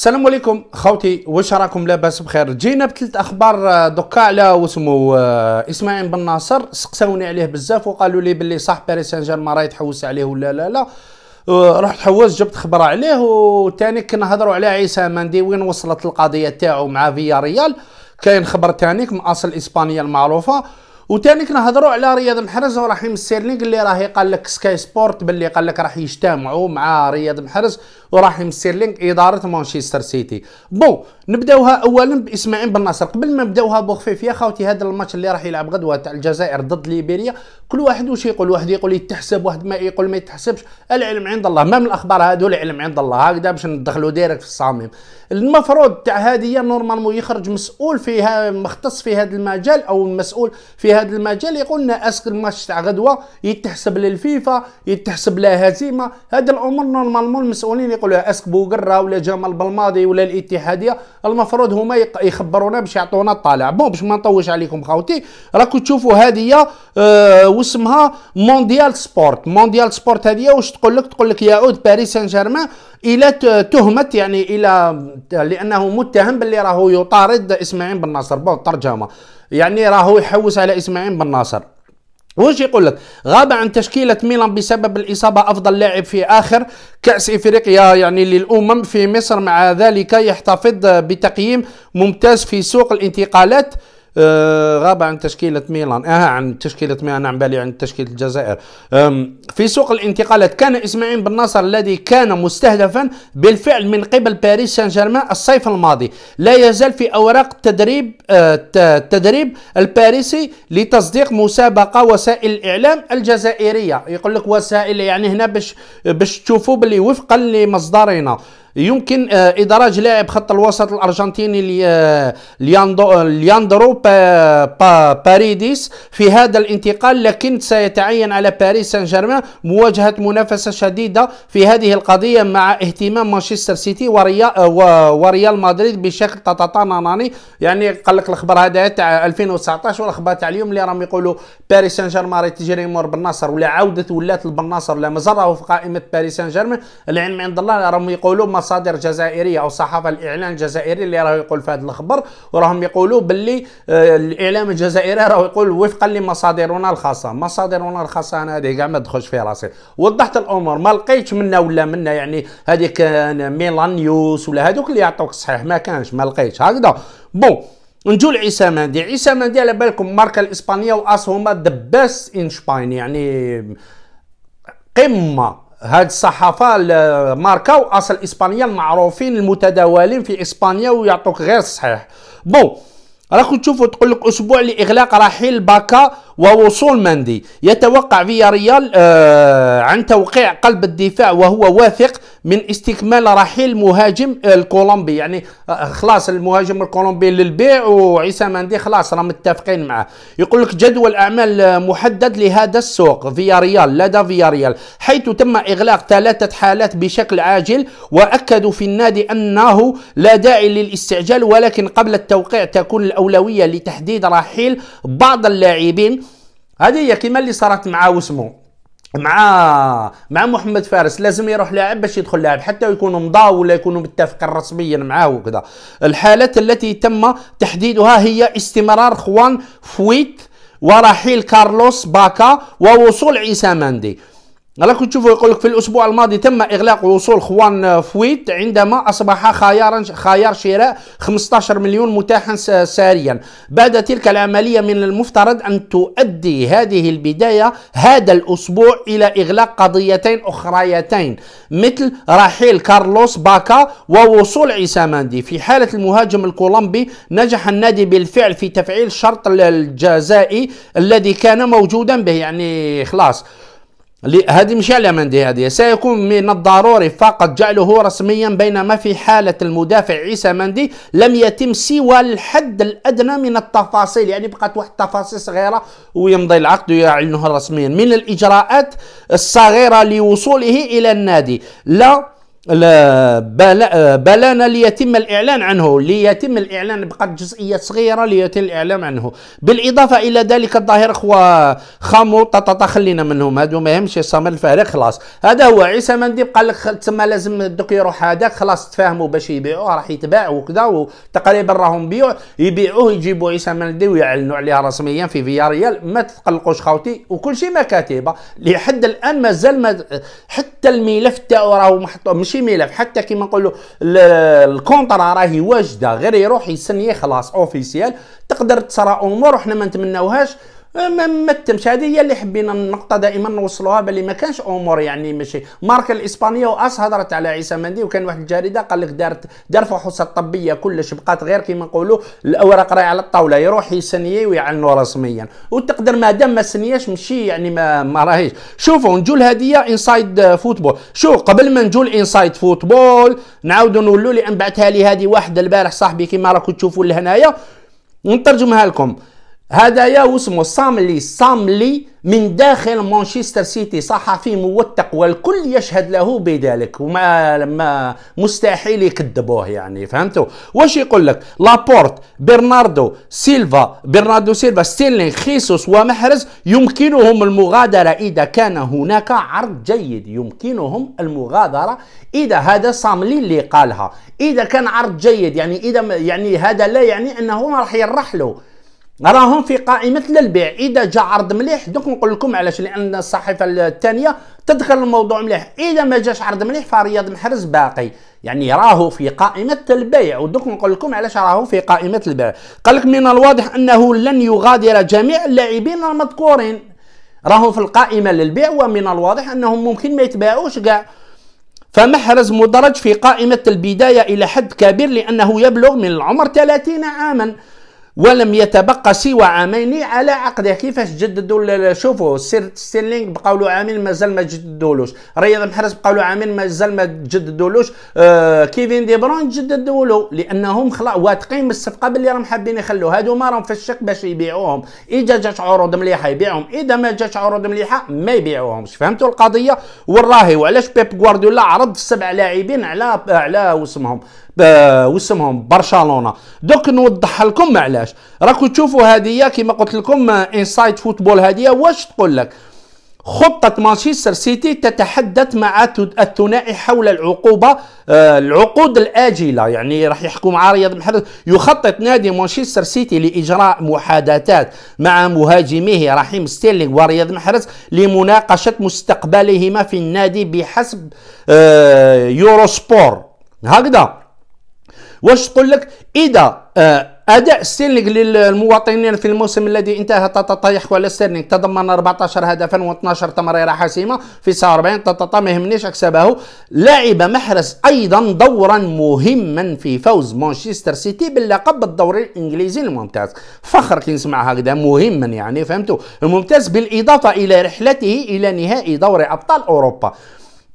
السلام عليكم خوتي واش راكم لاباس بخير جينا بثلاث اخبار آه، دوكا على وسمو آه، اسماعيل بن ناصر سقساوني عليه بزاف وقالوا لي باللي صح باريس سان جيرمان راه يتحوس عليه ولا لا لا آه، رحت حوس جبت خبر عليه وثاني كنا هضروا على عيسى ماندي وين وصلت القضيه تاعو مع فيا ريال كاين خبر ثاني من اصل اسبانيا المعروفه وثاني نهضروا على رياض محرز ورحيم السيرلينغ اللي راهي قال لك سكاي سبورت باللي قال لك راح يجتمعوا مع رياض محرز ورحيم السيرلينغ اداره مانشستر سيتي بون نبداوها اولا باسماعيل بن ناصر قبل ما نبداوها بخفيف يا خوتي هذا الماتش اللي راح يلعب غدوه تاع الجزائر ضد ليبيريا كل واحد واش يقول واحد يقول يتحسب واحد ما يقول ما يتحسبش العلم عند الله ما من الاخبار هذو العلم عند الله هكذا باش ندخلوا ديريكت في الصميم المفروض تاع هذه نورمالمون يخرج مسؤول فيها مختص في هذا المجال او مسؤول في هذا المجال يقول لنا اسك الماتش تاع غدوه يتحسب للفيفا يتحسب لها هزيمه هذا الامور نورمالمون المسؤولين يقولوا اسك بوغرا ولا جمال بالماضي ولا الاتحاديه المفروض هما يخبرونا باش يعطونا الطالع بون باش ما نطوش عليكم خاوتي راكو تشوفوا هذه أه واسمها مونديال سبورت مونديال سبورت هذه واش تقول لك تقول لك يعود باريس سان جيرمان الى تهمت يعني الى لانه متهم باللي راهو يطارد اسماعيل بن ناصر بون ترجمه يعني راهو يحوس على اسماعيل بن ناصر واش يقول لك غاب عن تشكيلة ميلان بسبب الإصابة أفضل لاعب في آخر كأس إفريقيا يعني للأمم في مصر مع ذلك يحتفظ بتقييم ممتاز في سوق الانتقالات آه غاب عن تشكيلة ميلان اه عن تشكيلة ميلان عن نعم، بالي عن تشكيلة الجزائر في سوق الانتقالات كان اسماعيل بن ناصر الذي كان مستهدفا بالفعل من قبل باريس سان جيرمان الصيف الماضي لا يزال في اوراق تدريب آه التدريب الباريسي لتصديق مسابقة وسائل الاعلام الجزائرية يقول لك وسائل يعني هنا باش باش تشوفوا باللي وفقا لمصدرنا يمكن آه، ادراج لاعب خط الوسط الارجنتيني آه، آه، لياندرو با با باريديس في هذا الانتقال لكن سيتعين على باريس سان جيرمان مواجهه منافسه شديده في هذه القضيه مع اهتمام مانشستر سيتي وريال مدريد بشكل تتطننني يعني قال لك الخبر هذا تاع 2019 والاخبار تاع اليوم اللي راهم يقولوا باريس سان جيرمان تجري مور بالنصر ولا عوده ولات البناصر ولا مزره في قائمه باريس سان جيرمان العلم عند الله راهم يقولوا مصادر جزائريه او صحافه الاعلام الجزائري اللي راهو يقول في هذا الخبر وراهم يقولوا باللي آه، الاعلام الجزائري راهو يقول وفقا لمصادرنا الخاصه مصادرنا الخاصه انا هذه كاع ما تدخلش في راسي وضحت الامور ما لقيتش منا ولا منا يعني هذيك ميلان نيوز ولا هذوك اللي يعطوك الصحيح ما كانش ما لقيتش هكذا بون نجو لعيسى مندي عيسى مندي على بالكم الماركه الاسبانيه وأصهما ذا بيست ان شباين يعني قمه هاد الصحافه ماركا اصل اسبانيا المعروفين المتداولين في اسبانيا ويعطوك غير الصحيح بون راكم تشوفوا تقول لك اسبوع لاغلاق رحيل باكا ووصول مندي يتوقع فيا ريال آه، عن توقيع قلب الدفاع وهو واثق من استكمال رحيل مهاجم الكولومبي يعني آه، خلاص المهاجم الكولومبي للبيع وعيسى مندي خلاص راه متفقين معاه يقول لك جدول اعمال محدد لهذا السوق فيا ريال لدى فيا ريال حيث تم اغلاق ثلاثه حالات بشكل عاجل واكدوا في النادي انه لا داعي للاستعجال ولكن قبل التوقيع تكون الاولويه لتحديد رحيل بعض اللاعبين هذه هي كيما اللي صارت مع وسمو مع مع محمد فارس لازم يروح لاعب باش يدخل لاعب حتى يكونوا مضاو ولا يكونوا متفقين رسميا معاه وكذا الحالات التي تم تحديدها هي استمرار خوان فويت ورحيل كارلوس باكا ووصول عيسى مندي لكن تشوفوا يقول لك في الاسبوع الماضي تم اغلاق وصول خوان فويت عندما اصبح خيارا خيار شراء 15 مليون متاحا ساريا بعد تلك العمليه من المفترض ان تؤدي هذه البدايه هذا الاسبوع الى اغلاق قضيتين اخريتين مثل رحيل كارلوس باكا ووصول عيسى مندي في حاله المهاجم الكولومبي نجح النادي بالفعل في تفعيل الشرط الجزائي الذي كان موجودا به يعني خلاص هذه مش مندي هذه سيكون من الضروري فقط جعله رسميا بينما في حالة المدافع عيسى مندي لم يتم سوى الحد الأدنى من التفاصيل يعني بقات واحد التفاصيل صغيرة ويمضي العقد ويعلنه رسميا من الإجراءات الصغيرة لوصوله إلى النادي لا بلانا ليتم الإعلان عنه ليتم الإعلان بقد جزئية صغيرة ليتم الإعلان عنه بالإضافة إلى ذلك الظاهر أخوة خامو طططا خلينا منهم هادو ما يهمش يستمر الفريق خلاص هذا هو عيسى مندي قال لك تما لازم الدوك يروح هذاك خلاص تفاهموا باش يبيعوه راح يتباع وكذا وتقريبا راهم بيوع يبيعوه يجيبوا عيسى مندي ويعلنوا عليها رسميا في فياريال ما تقلقوش خاوتي وكل شيء ما كاتبه لحد الآن مازال ما حتى الملف تاعو راهو ماشي ملف حتى كيما نقولوا الكونطرا راهي واجده غير يروح يسني خلاص اوفيسيال تقدر تصرا امور وحنا ما نتمناوهاش ما ما تمش هذه هي اللي حبينا النقطه دائما نوصلوها باللي ما كانش امور يعني ماشي ماركه الاسبانيه واس هضرت على عيسى مندي وكان واحد الجريده قال لك دارت دار فحوصات طبيه كلش بقات غير كيما نقولوا الاوراق راهي على الطاوله يروح يسني ويعلنوا رسميا وتقدر مادام ما سنياش مشي يعني ما, ما راهيش شوفوا نجو الهديه انسايد فوتبول شوف قبل ما نجو الانسايد فوتبول نعاودوا نولوا لان بعثها لي هذه واحد البارح صاحبي كيما راكم تشوفوا لهنايا نترجمها لكم هدايا واسمه ساملي ساملي من داخل مانشستر سيتي صحفي موثق والكل يشهد له بذلك وما لما مستحيل يكذبوه يعني فهمتوا واش يقول لك لابورت برناردو سيلفا برناردو سيلفا ستيلين خيسوس ومحرز يمكنهم المغادرة إذا كان هناك عرض جيد يمكنهم المغادرة إذا هذا ساملي اللي قالها إذا كان عرض جيد يعني إذا يعني هذا لا يعني أنه راح يرحلوا راهم في قائمه للبيع اذا جا عرض مليح دوك نقول لكم علاش لان الصحيفه الثانيه تدخل الموضوع مليح اذا ما جاش عرض مليح فرياض محرز باقي يعني راهو في قائمه البيع ودوك نقول لكم علاش راهو في قائمه البيع قال لك من الواضح انه لن يغادر جميع اللاعبين المذكورين راهم في القائمه للبيع ومن الواضح انهم ممكن ما يتباعوش كاع فمحرز مدرج في قائمه البدايه الى حد كبير لانه يبلغ من العمر 30 عاما ولم يتبقى سوى عامين على عقده كيفاش جددوا شوفوا سير ستيرلينغ بقاو له عامين مازال ما جددولوش رياض محرز بقاو له عامين مازال ما جددولوش آه كيفين دي برون جددوا له لانهم خلاص واثقين من الصفقه باللي راهم حابين يخلوا هادو ما راهم في الشك باش يبيعوهم اذا جات عروض مليحه يبيعهم اذا ما جاتش عروض مليحه ما يبيعوهمش فهمتوا القضيه والراهي وعلاش بيب غوارديولا عرض سبع لاعبين على على وسمهم واسمهم برشلونه دوك نوضح لكم علاش راكو تشوفوا هذه كما قلت لكم انسايد فوتبول هذه واش تقول لك خطة مانشستر سيتي تتحدث مع الثنائي حول العقوبة آه، العقود الآجلة يعني راح يحكوا مع رياض محرز يخطط نادي مانشستر سيتي لإجراء محادثات مع مهاجميه رحيم ستيرلينغ ورياض محرز لمناقشة مستقبلهما في النادي بحسب آه، يورو سبور هكذا واش تقول لك اذا آه، اداء ستيرلينغ للمواطنين في الموسم الذي انتهى تتطيح على ستيرلينغ تضمن 14 هدفا و12 تمريره حاسمه في 49 تتطا ما يهمنيش اكسبه لعب محرز ايضا دورا مهما في فوز مانشستر سيتي باللقب بالدوري الانجليزي الممتاز فخر كي نسمع هكذا مهما يعني فهمتوا الممتاز بالاضافه الى رحلته الى نهائي دوري ابطال اوروبا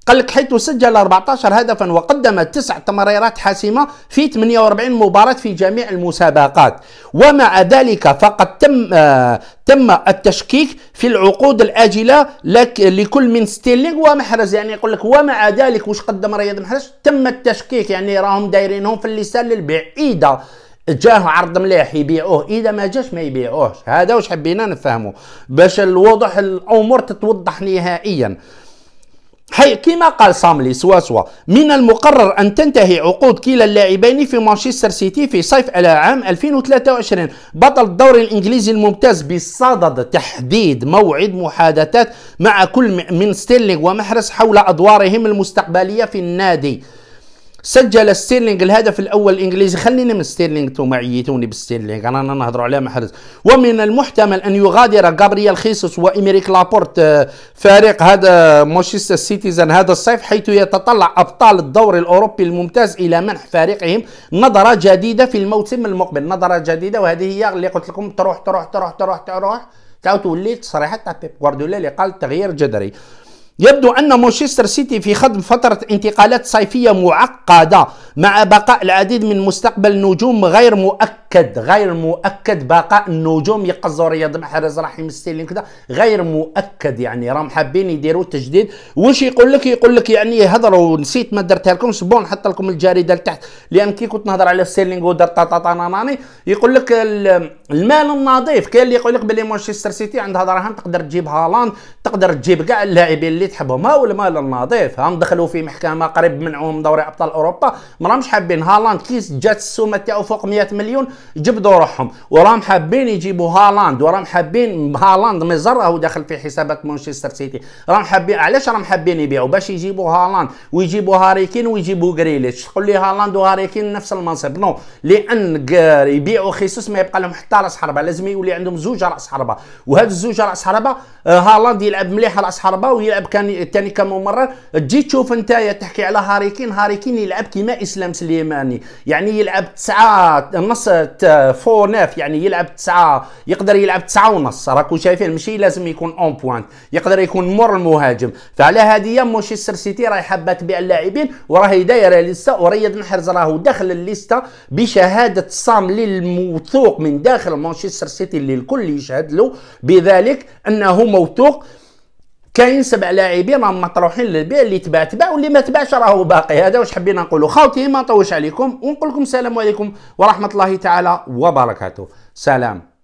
قال لك حيث سجل 14 هدفا وقدم تسع تمريرات حاسمه في 48 مباراه في جميع المسابقات ومع ذلك فقد تم آه تم التشكيك في العقود الاجله لك لكل من ستيلينغ ومحرز يعني يقول لك ومع ذلك واش قدم رياض محرز تم التشكيك يعني راهم دايرينهم في اللسان للبيع اذا جاه عرض مليح يبيعوه اذا ما جاش ما يبيعوهش هذا واش حبينا نفهمه باش الوضوح الامور تتوضح نهائيا حي كما قال ساملي سوا سوا من المقرر أن تنتهي عقود كلا اللاعبين في مانشستر سيتي في صيف عام 2023 بطل الدوري الإنجليزي الممتاز بصدد تحديد موعد محادثات مع كل من ستيرلينغ ومحرز حول أدوارهم المستقبلية في النادي سجل ستيرلينغ الهدف الاول الانجليزي خلينا من ستيرلينغ انتوما عيتوني بستيرلينغ رانا نهضروا عليه محرز ومن المحتمل ان يغادر جابرييل خيسوس وامريك لابورت آه، فريق هذا مانشستر سيتيزن هذا الصيف حيث يتطلع ابطال الدوري الاوروبي الممتاز الى منح فريقهم نظره جديده في الموسم المقبل نظره جديده وهذه هي اللي قلت لكم تروح تروح تروح تروح تروح تعاود تولي تصريحات تاع بيب غوارديولا اللي قال تغيير جذري يبدو أن مانشستر سيتي في خضم فترة انتقالات صيفية معقدة مع بقاء العديد من مستقبل نجوم غير مؤكد مؤكد غير مؤكد بقاء النجوم يقزوا رياض محرز رحيم السيلين كذا غير مؤكد يعني راهم حابين يديروا تجديد واش يقول لك يقول لك يعني هضروا نسيت ما درتها لكم سبون نحط لكم الجريده لتحت لان كي كنت نهضر على السيلينغ ودرت طاطاناني يقول لك المال النظيف كاين اللي يقول لك بلي مانشستر سيتي عندها دراهم تقدر تجيب هالاند تقدر تجيب كاع اللاعبين اللي تحبهم ها المال النظيف هم دخلوا في محكمه قريب منعوهم دوري ابطال اوروبا ما راهمش حابين هالاند كي جات السومه تاعو فوق 100 مليون جبدوا روحهم وراهم حابين يجيبوا هالاند وراهم حابين هالاند مزرعه داخل في حسابات مانشستر سيتي راهم حابين علاش راهم حابين يبيعوا باش يجيبوا هالاند ويجيبوا هاري كين ويجيبوا غريليتش تقول لي هالاند وهاري كين نفس المنصب نو لان يبيعوا خيسوس ما يبقى لهم حتى راس حربه لازم يولي عندهم زوج راس حربه وهاد الزوج راس حربه آه، هالاند يلعب مليح راس حربه ويلعب كان ثاني كممرر تجي تشوف انت تحكي على هاري كين هاري كين يلعب كيما اسلام سليماني يعني يلعب تسعه نص فور ناف يعني يلعب تسعة يقدر يلعب تسعة ونص راكم شايفين ماشي لازم يكون اون بوانت يقدر يكون مر المهاجم فعلى هذه مانشستر سيتي راهي حابه تبيع اللاعبين وراهي دايره لسه ورياض محرز راهو داخل الليستا بشهاده صام الموثوق من داخل مانشستر سيتي اللي الكل يشهد له بذلك انه موثوق كاين سبع لاعبين راهم مطروحين للبيع اللي تباع تباع واللي ما تباعش راهو باقي هذا واش حبينا نقولوا خاوتي ما نطولش عليكم ونقول لكم السلام عليكم ورحمه الله تعالى وبركاته سلام